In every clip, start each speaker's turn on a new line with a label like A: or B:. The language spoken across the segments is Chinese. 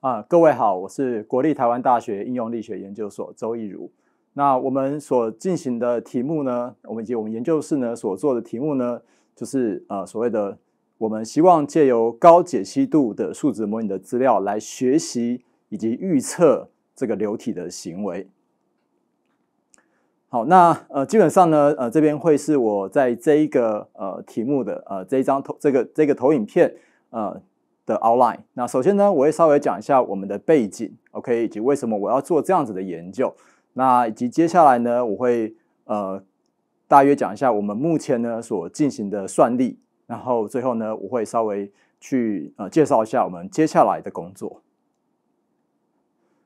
A: 啊，各位好，我是国立台湾大学应用力学研究所周义如。那我们所进行的题目呢，我们以及我们研究室呢所做的题目呢，就是呃所谓的，我们希望借由高解析度的数值模拟的资料来学习以及预测这个流体的行为。好，那呃基本上呢，呃这边会是我在这一个呃题目的呃这一张投这个这个投影片呃。的 outline。那首先呢，我会稍微讲一下我们的背景，OK，以及为什么我要做这样子的研究。那以及接下来呢，我会呃大约讲一下我们目前呢所进行的算力，然后最后呢，我会稍微去呃介绍一下我们接下来的工作。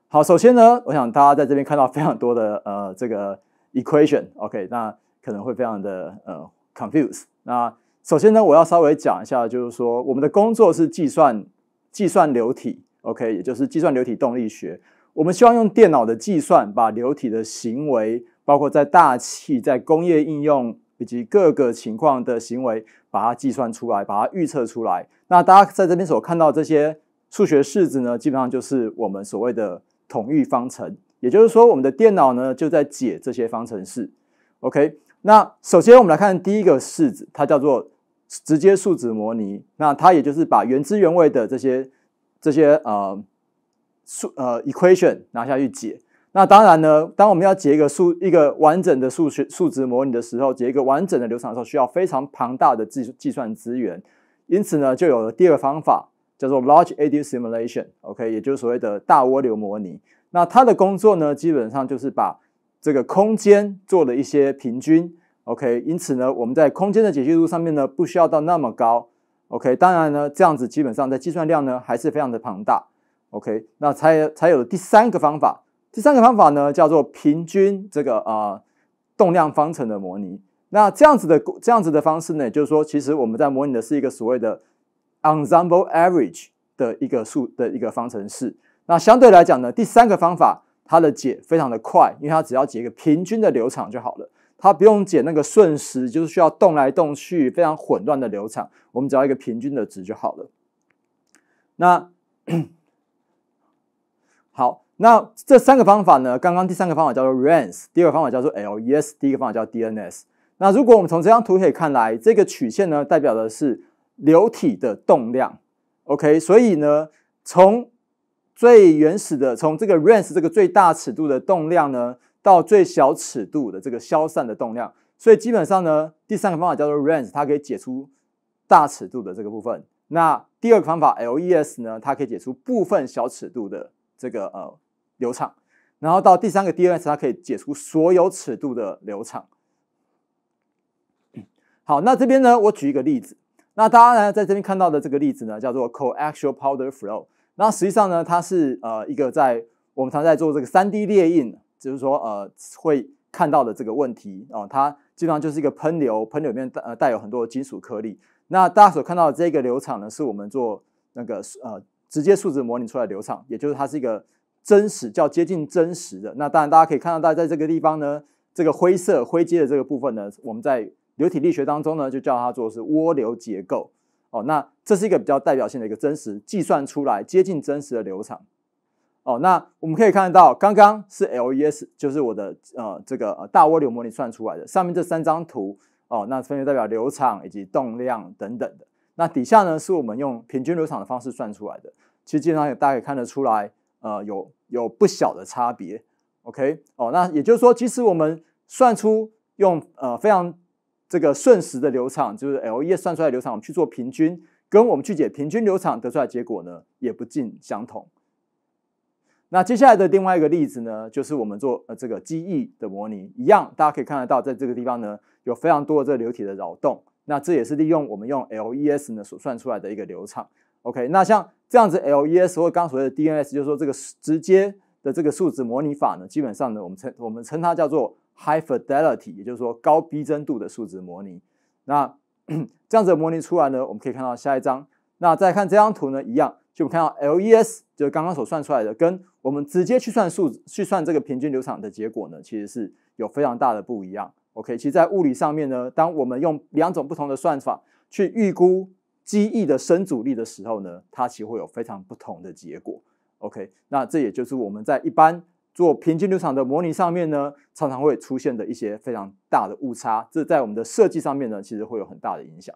A: 好，首先呢，我想大家在这边看到非常多的呃这个 equation，OK，那可能会非常的呃 confuse。那首先呢，我要稍微讲一下，就是说我们的工作是计算计算流体，OK，也就是计算流体动力学。我们希望用电脑的计算，把流体的行为，包括在大气、在工业应用以及各个情况的行为，把它计算出来，把它预测出来。那大家在这边所看到这些数学式子呢，基本上就是我们所谓的统御方程，也就是说我们的电脑呢就在解这些方程式。OK，那首先我们来看第一个式子，它叫做。直接数值模拟，那它也就是把原汁原味的这些这些呃数呃 equation 拿下去解。那当然呢，当我们要解一个数一个完整的数学数值模拟的时候，解一个完整的流程的时候，需要非常庞大的计计算资源。因此呢，就有了第二个方法，叫做 large ed u simulation，OK，也就是所谓的大涡流模拟。那它的工作呢，基本上就是把这个空间做了一些平均。OK，因此呢，我们在空间的解析度上面呢，不需要到那么高。OK，当然呢，这样子基本上在计算量呢还是非常的庞大。OK，那才才有第三个方法。第三个方法呢叫做平均这个呃动量方程的模拟。那这样子的这样子的方式呢，也就是说，其实我们在模拟的是一个所谓的 ensemble average 的一个数的一个方程式。那相对来讲呢，第三个方法它的解非常的快，因为它只要解一个平均的流场就好了。它不用解那个瞬时，就是需要动来动去非常混乱的流场，我们只要一个平均的值就好了。那 好，那这三个方法呢？刚刚第三个方法叫做 RANS，第二个方法叫做 LES，第一个方法叫 DNS。那如果我们从这张图可以看来，这个曲线呢代表的是流体的动量。OK，所以呢，从最原始的，从这个 RANS 这个最大尺度的动量呢。到最小尺度的这个消散的动量，所以基本上呢，第三个方法叫做 RANS，它可以解出大尺度的这个部分；那第二个方法 LES 呢，它可以解出部分小尺度的这个呃流场；然后到第三个 DNS，它可以解出所有尺度的流场。好，那这边呢，我举一个例子，那大家呢在这边看到的这个例子呢，叫做 Coaxial Powder Flow。那实际上呢，它是呃一个在我们常在做这个三 D 列印。就是说，呃，会看到的这个问题哦，它基本上就是一个喷流，喷流里面带呃带有很多金属颗粒。那大家所看到的这个流场呢，是我们做那个呃直接数值模拟出来流场，也就是它是一个真实，较接近真实的。那当然大家可以看到，家在这个地方呢，这个灰色灰阶的这个部分呢，我们在流体力学当中呢就叫它做是涡流结构哦。那这是一个比较代表性的一个真实计算出来接近真实的流场。哦，那我们可以看到，刚刚是 LES，就是我的呃这个大涡流模拟算出来的。上面这三张图哦，那分别代表流场以及动量等等的。那底下呢，是我们用平均流场的方式算出来的。其实基本上大家可以看得出来，呃，有有不小的差别。OK，哦，那也就是说，即使我们算出用呃非常这个瞬时的流场，就是 LES 算出来的流场，我们去做平均，跟我们去解平均流场得出来的结果呢，也不尽相同。那接下来的另外一个例子呢，就是我们做呃这个机翼的模拟，一样，大家可以看得到，在这个地方呢，有非常多的这个流体的扰动。那这也是利用我们用 LES 呢所算出来的一个流畅。OK，那像这样子 LES 或刚所谓的 DNS，就是说这个直接的这个数值模拟法呢，基本上呢，我们称我们称它叫做 high fidelity，也就是说高逼真度的数值模拟。那 这样子模拟出来呢，我们可以看到下一张。那再看这张图呢，一样。就我们看到 LES，就是刚刚所算出来的，跟我们直接去算数，去算这个平均流场的结果呢，其实是有非常大的不一样。OK，其实在物理上面呢，当我们用两种不同的算法去预估机翼的升阻力的时候呢，它其实会有非常不同的结果。OK，那这也就是我们在一般做平均流场的模拟上面呢，常常会出现的一些非常大的误差。这在我们的设计上面呢，其实会有很大的影响。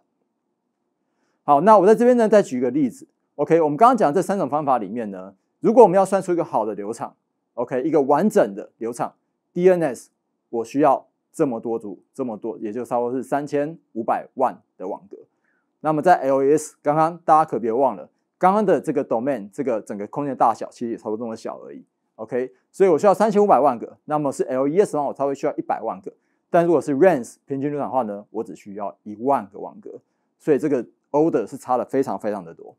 A: 好，那我在这边呢，再举一个例子。OK，我们刚刚讲这三种方法里面呢，如果我们要算出一个好的流场，OK，一个完整的流场 DNS，我需要这么多组，这么多，也就差不多是三千五百万的网格。那么在 LES，刚刚大家可别忘了，刚刚的这个 domain 这个整个空间大小其实也差不多这么小而已，OK，所以我需要三千五百万个。那么是 LES 的话，我稍微需要一百万个。但如果是 RANS 平均流场的话呢，我只需要一万个网格。所以这个 order 是差的非常非常的多。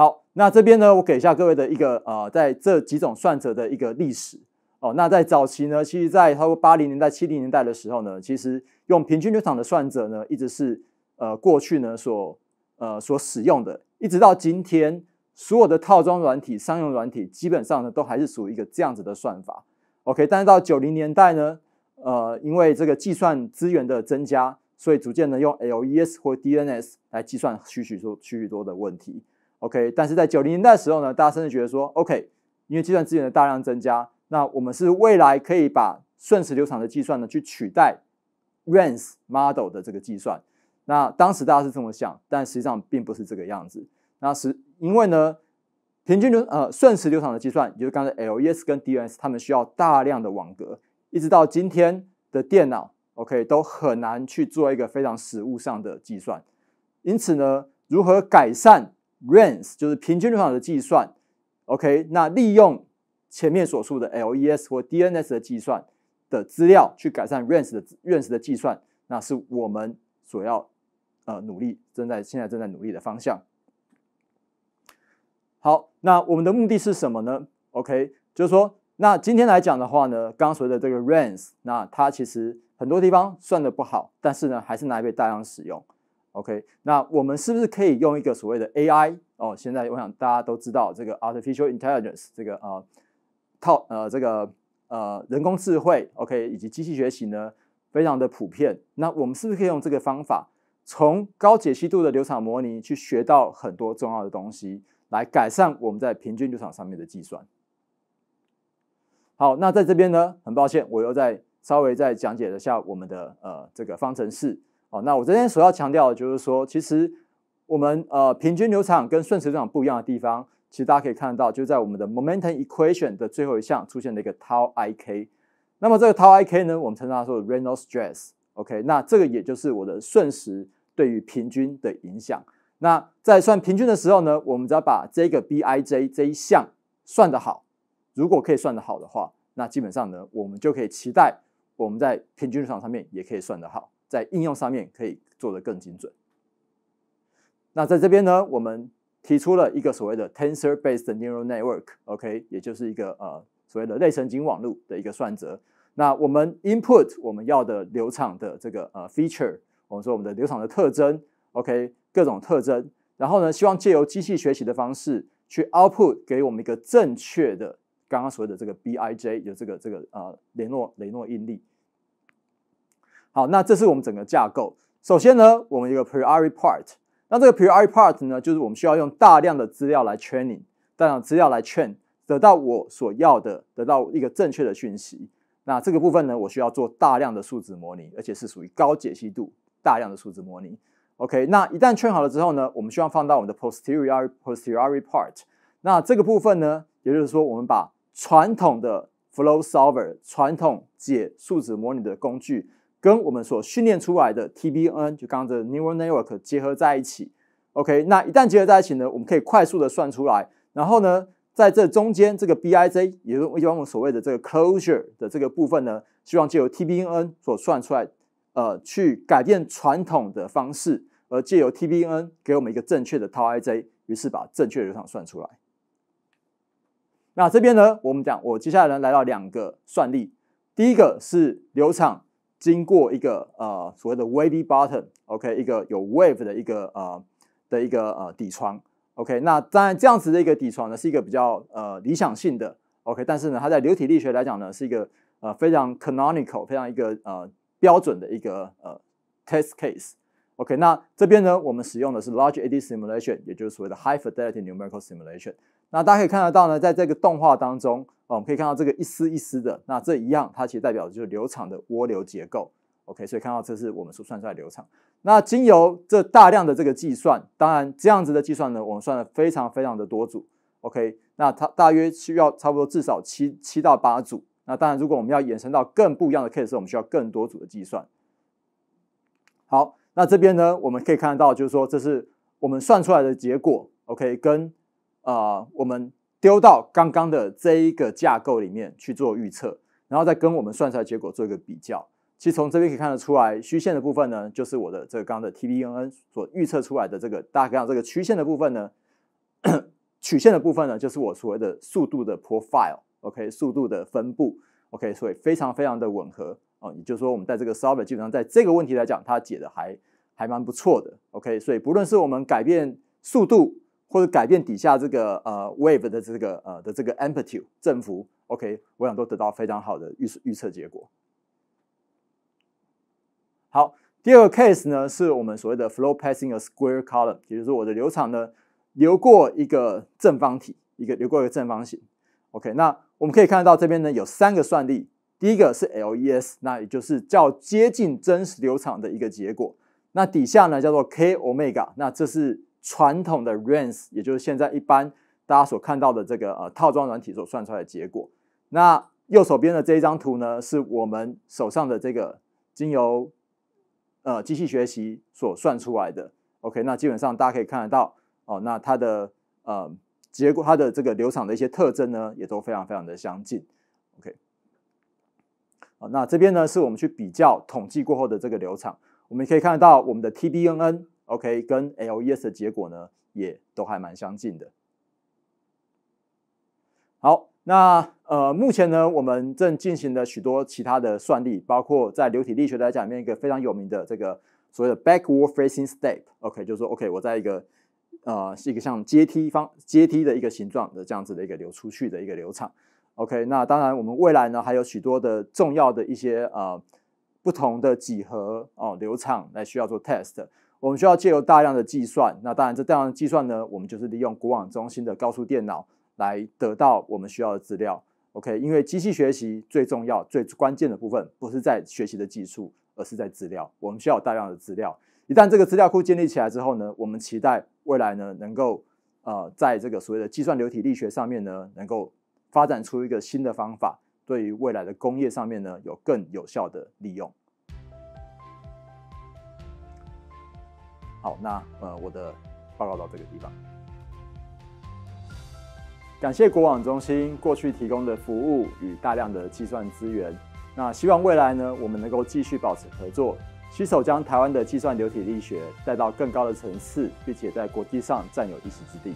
A: 好，那这边呢，我给一下各位的一个呃，在这几种算则的一个历史哦。那在早期呢，其实在超过八零年代、七零年代的时候呢，其实用平均流场的算则呢，一直是呃过去呢所呃所使用的，一直到今天，所有的套装软体、商用软体基本上呢都还是属于一个这样子的算法。OK，但是到九零年代呢，呃，因为这个计算资源的增加，所以逐渐呢用 LES 或 DNS 来计算许许多许许多的问题。OK，但是在九零年代的时候呢，大家甚至觉得说，OK，因为计算资源的大量增加，那我们是未来可以把瞬时流场的计算呢去取代，RANS model 的这个计算。那当时大家是这么想，但实际上并不是这个样子。那是因为呢，平均流呃瞬时流场的计算，也就是刚才 LES 跟 DNS，他们需要大量的网格，一直到今天的电脑，OK，都很难去做一个非常实物上的计算。因此呢，如何改善？Rains 就是平均流上的计算，OK，那利用前面所述的 LES 或 DNS 的计算的资料去改善 Rains 的认识的计算，那是我们所要呃努力正在现在正在努力的方向。好，那我们的目的是什么呢？OK，就是说，那今天来讲的话呢，刚说的这个 Rains，那它其实很多地方算的不好，但是呢，还是拿来被大量使用。OK，那我们是不是可以用一个所谓的 AI？哦，现在我想大家都知道这个 artificial intelligence，这个啊套呃这个呃人工智慧，OK，以及机器学习呢，非常的普遍。那我们是不是可以用这个方法，从高解析度的流场模拟去学到很多重要的东西，来改善我们在平均流场上面的计算？好，那在这边呢，很抱歉，我又再稍微再讲解了下我们的呃这个方程式。哦，那我今天所要强调的就是说，其实我们呃平均流场跟瞬时流场不一样的地方，其实大家可以看得到，就在我们的 momentum equation 的最后一项出现了一个 tau ik。那么这个 tau ik 呢，我们称它说 Reynolds stress。OK，那这个也就是我的瞬时对于平均的影响。那在算平均的时候呢，我们只要把这个 bij 这一项算得好，如果可以算得好的话，那基本上呢，我们就可以期待我们在平均流场上面也可以算得好。在应用上面可以做得更精准。那在这边呢，我们提出了一个所谓的 tensor-based neural network，OK，也就是一个呃所谓的类神经网络的一个算则。那我们 input 我们要的流场的这个呃 feature，我们说我们的流场的特征，OK，各种特征。然后呢，希望借由机器学习的方式去 output 给我们一个正确的刚刚所谓的这个 B I J，有这个这个呃雷诺雷诺应力。好，那这是我们整个架构。首先呢，我们一个 prior part，那这个 prior part 呢，就是我们需要用大量的资料来 training，大量资料来 train，得到我所要的，得到一个正确的讯息。那这个部分呢，我需要做大量的数值模拟，而且是属于高解析度大量的数值模拟。OK，那一旦 train 好了之后呢，我们需要放到我们的 posterior posterior part。那这个部分呢，也就是说，我们把传统的 flow solver，传统解数值模拟的工具。跟我们所训练出来的 TBN 就刚刚的 Neural Network 结合在一起，OK，那一旦结合在一起呢，我们可以快速的算出来，然后呢，在这中间这个 bij 也就是我们所谓的这个 closure 的这个部分呢，希望借由 TBN 所算出来，呃，去改变传统的方式，而借由 TBN 给我们一个正确的 tauij，于是把正确的流场算出来。那这边呢，我们讲我接下来呢来到两个算例，第一个是流场。经过一个呃所谓的 wavy bottom，OK，一个有 wave 的一个呃的一个呃底床，OK，那当然这样子的一个底床呢是一个比较呃理想性的，OK，但是呢它在流体力学来讲呢是一个呃非常 canonical，非常一个呃标准的一个呃 test case，OK，那这边呢我们使用的是 large ed simulation，也就是所谓的 high fidelity numerical simulation，那大家可以看得到呢在这个动画当中。我们可以看到这个一丝一丝的，那这一样，它其实代表的就是流场的涡流结构。OK，所以看到这是我们算出来的流场。那经由这大量的这个计算，当然这样子的计算呢，我们算了非常非常的多组。OK，那它大约需要差不多至少七七到八组。那当然，如果我们要延伸到更不一样的 case，我们需要更多组的计算。好，那这边呢，我们可以看得到，就是说这是我们算出来的结果。OK，跟啊我们。丢到刚刚的这一个架构里面去做预测，然后再跟我们算出来结果做一个比较。其实从这边可以看得出来，虚线的部分呢，就是我的这个刚刚的 t b n n 所预测出来的这个，大家看这个曲线的部分呢，曲线的部分呢，就是我所谓的速度的 profile，OK，速度的分布，OK，所以非常非常的吻合哦。也就是说我们在这个 solver 基本上在这个问题来讲，它解的还还蛮不错的，OK。所以不论是我们改变速度。或者改变底下这个呃 wave 的这个呃的这个 amplitude 振幅，OK，我想都得到非常好的预预测结果。好，第二个 case 呢是我们所谓的 flow passing a square column，也就是说我的流场呢流过一个正方体，一个流过一个正方形。OK，那我们可以看得到这边呢有三个算例，第一个是 LES，那也就是较接近真实流场的一个结果。那底下呢叫做 k omega，那这是。传统的 rans，也就是现在一般大家所看到的这个呃套装软体所算出来的结果。那右手边的这一张图呢，是我们手上的这个经由呃机器学习所算出来的。OK，那基本上大家可以看得到哦，那它的呃结果，它的这个流场的一些特征呢，也都非常非常的相近。OK，啊，那这边呢是我们去比较统计过后的这个流场，我们可以看得到我们的 TBNN。OK，跟 LES 的结果呢，也都还蛮相近的。好，那呃，目前呢，我们正进行的许多其他的算例，包括在流体力学来讲里面一个非常有名的这个所谓的 backward facing step，OK，就是说 OK，我在一个呃是一个像阶梯方阶梯的一个形状的这样子的一个流出去的一个流场。OK，那当然我们未来呢还有许多的重要的一些呃不同的几何哦流场来需要做 test。我们需要借由大量的计算，那当然这大量的计算呢，我们就是利用国网中心的高速电脑来得到我们需要的资料。OK，因为机器学习最重要、最关键的部分不是在学习的技术，而是在资料。我们需要大量的资料。一旦这个资料库建立起来之后呢，我们期待未来呢能够呃在这个所谓的计算流体力学上面呢，能够发展出一个新的方法，对于未来的工业上面呢有更有效的利用。好，那呃，我的报告到这个地方。感谢国网中心过去提供的服务与大量的计算资源。那希望未来呢，我们能够继续保持合作，携手将台湾的计算流体力学带到更高的层次，并且在国际上占有一席之地。